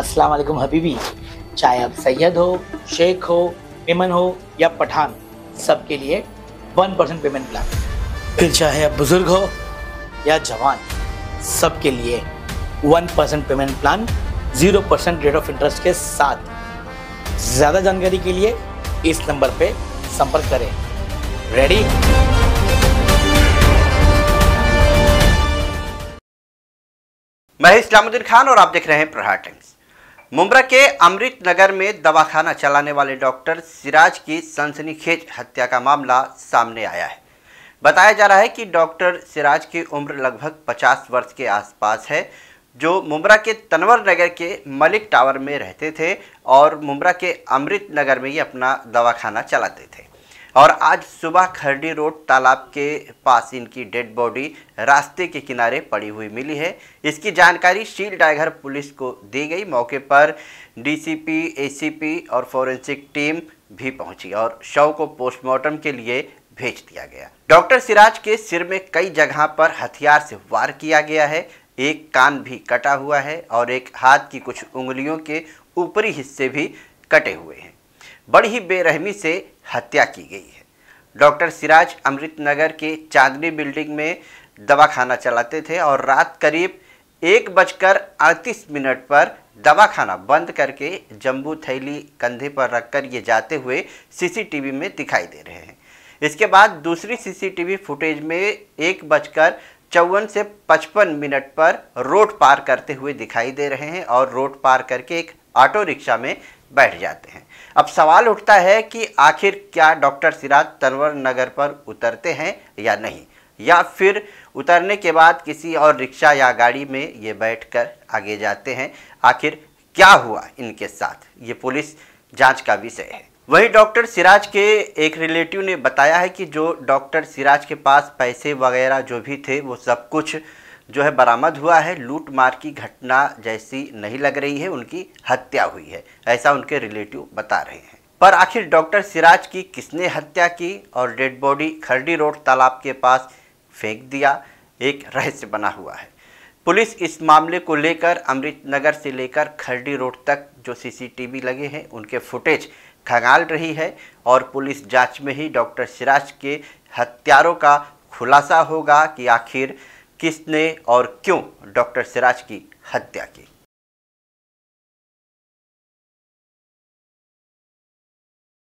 अस्सलाम वालेकुम हबीबी चाहे आप सैयद हो शेख हो मेमन हो या पठान सबके लिए वन परसेंट पेमेंट प्लान फिर चाहे आप बुज़ुर्ग हो या जवान सबके लिए one percent payment plan zero percent rate of interest के साथ ज़्यादा जानकारी के लिए इस नंबर पे संपर्क करें रेडी मैं इस्लामुद्दीन खान और आप देख रहे हैं प्रहार टाइम्स मुमरा के अमृत नगर में दवाखाना चलाने वाले डॉक्टर सिराज की सनसनीखेज हत्या का मामला सामने आया है बताया जा रहा है कि डॉक्टर सिराज की उम्र लगभग 50 वर्ष के आसपास है जो मुमरा के तनवर नगर के मलिक टावर में रहते थे और मुमरा के अमृत नगर में ही अपना दवाखाना चलाते थे और आज सुबह खरडी रोड तालाब के पास इनकी डेड बॉडी रास्ते के किनारे पड़ी हुई मिली है इसकी जानकारी शील टाइगर पुलिस को दी गई मौके पर डीसीपी एसीपी और फोरेंसिक टीम भी पहुंची और शव को पोस्टमार्टम के लिए भेज दिया गया डॉक्टर सिराज के सिर में कई जगह पर हथियार से वार किया गया है एक कान भी कटा हुआ है और एक हाथ की कुछ उंगलियों के ऊपरी हिस्से भी कटे हुए हैं बड़ी ही बेरहमी से हत्या की गई है डॉक्टर सिराज अमृत नगर के चांदनी बिल्डिंग में दवाखाना चलाते थे और रात करीब एक बजकर अड़तीस मिनट पर दवाखाना बंद करके जम्बू थैली कंधे पर रखकर ये जाते हुए सीसीटीवी में दिखाई दे रहे हैं इसके बाद दूसरी सीसीटीवी फुटेज में एक बजकर चौवन से पचपन मिनट पर रोड पार करते हुए दिखाई दे रहे हैं और रोड पार करके एक ऑटो रिक्शा में बैठ जाते हैं अब सवाल उठता है कि आखिर क्या डॉक्टर सिराज तरवर नगर पर उतरते हैं या नहीं या फिर उतरने के बाद किसी और रिक्शा या गाड़ी में ये बैठकर आगे जाते हैं आखिर क्या हुआ इनके साथ ये पुलिस जांच का विषय है वहीं डॉक्टर सिराज के एक रिलेटिव ने बताया है कि जो डॉक्टर सिराज के पास पैसे वगैरह जो भी थे वो सब कुछ जो है बरामद हुआ है लूट मार की घटना जैसी नहीं लग रही है उनकी हत्या हुई है ऐसा उनके रिलेटिव बता रहे हैं पर आखिर डॉक्टर सिराज की किसने हत्या की और डेड बॉडी खरडी रोड तालाब के पास फेंक दिया एक रहस्य बना हुआ है पुलिस इस मामले को लेकर अमृत नगर से लेकर खरडी रोड तक जो सीसीटीवी लगे हैं उनके फुटेज खंगाल रही है और पुलिस जांच में ही डॉक्टर सिराज के हत्यारों का खुलासा होगा कि आखिर किसने और क्यों डॉक्टर सिराज की हत्या की